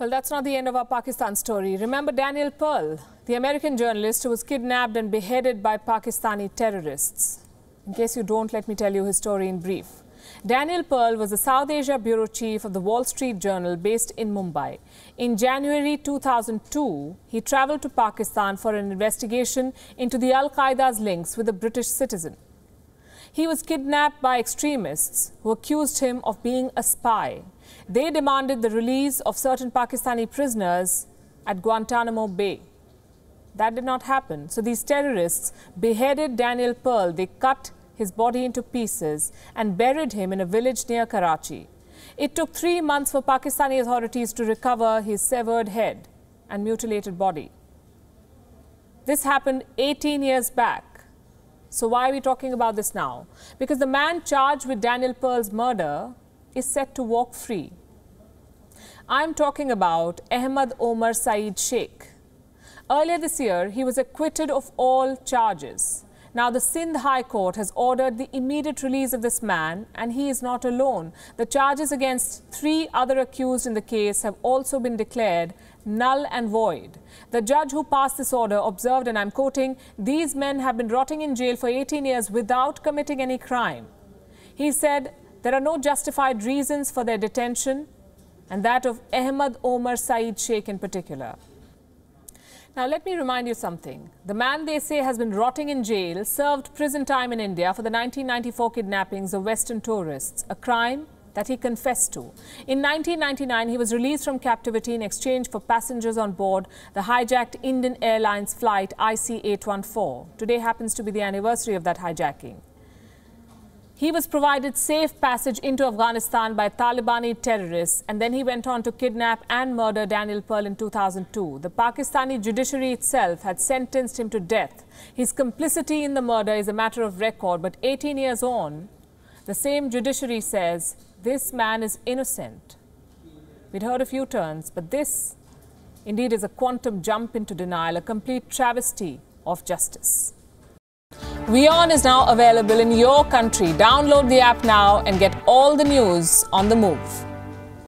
Well, that's not the end of our Pakistan story. Remember Daniel Pearl, the American journalist who was kidnapped and beheaded by Pakistani terrorists. In case you don't, let me tell you his story in brief. Daniel Pearl was the South Asia bureau chief of the Wall Street Journal based in Mumbai. In January 2002, he traveled to Pakistan for an investigation into the Al Qaeda's links with a British citizen. He was kidnapped by extremists who accused him of being a spy. They demanded the release of certain Pakistani prisoners at Guantanamo Bay. That did not happen. So these terrorists beheaded Daniel Pearl. They cut his body into pieces and buried him in a village near Karachi. It took three months for Pakistani authorities to recover his severed head and mutilated body. This happened 18 years back. So why are we talking about this now? Because the man charged with Daniel Pearl's murder is set to walk free. I'm talking about Ahmad Omar Saeed Sheikh. Earlier this year, he was acquitted of all charges. Now, the Sindh High Court has ordered the immediate release of this man, and he is not alone. The charges against three other accused in the case have also been declared null and void. The judge who passed this order observed, and I'm quoting, these men have been rotting in jail for 18 years without committing any crime. He said, there are no justified reasons for their detention, and that of Ahmad Omar Saeed Sheikh in particular. Now, let me remind you something. The man they say has been rotting in jail served prison time in India for the 1994 kidnappings of Western tourists, a crime that he confessed to. In 1999, he was released from captivity in exchange for passengers on board the hijacked Indian Airlines flight IC814. Today happens to be the anniversary of that hijacking. He was provided safe passage into Afghanistan by Talibani terrorists, and then he went on to kidnap and murder Daniel Pearl in 2002. The Pakistani judiciary itself had sentenced him to death. His complicity in the murder is a matter of record, but 18 years on, the same judiciary says this man is innocent. We'd heard a few turns, but this indeed is a quantum jump into denial, a complete travesty of justice. Vion is now available in your country. Download the app now and get all the news on the move.